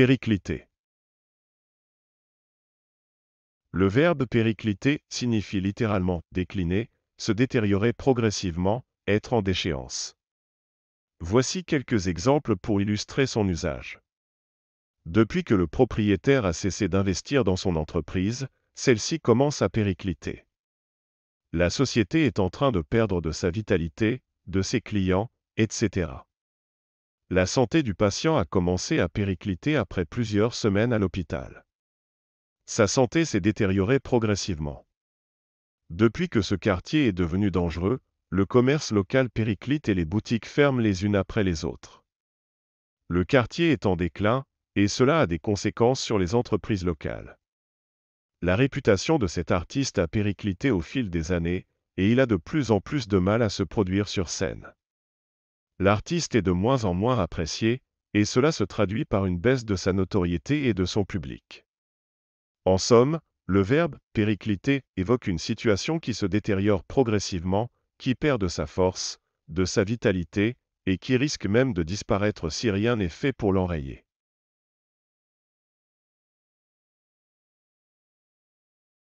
Péricliter. Le verbe péricliter signifie littéralement décliner, se détériorer progressivement, être en déchéance. Voici quelques exemples pour illustrer son usage. Depuis que le propriétaire a cessé d'investir dans son entreprise, celle-ci commence à péricliter. La société est en train de perdre de sa vitalité, de ses clients, etc. La santé du patient a commencé à péricliter après plusieurs semaines à l'hôpital. Sa santé s'est détériorée progressivement. Depuis que ce quartier est devenu dangereux, le commerce local périclite et les boutiques ferment les unes après les autres. Le quartier est en déclin, et cela a des conséquences sur les entreprises locales. La réputation de cet artiste a périclité au fil des années, et il a de plus en plus de mal à se produire sur scène l'artiste est de moins en moins apprécié, et cela se traduit par une baisse de sa notoriété et de son public. En somme, le verbe périclité » évoque une situation qui se détériore progressivement, qui perd de sa force, de sa vitalité, et qui risque même de disparaître si rien n'est fait pour l'enrayer.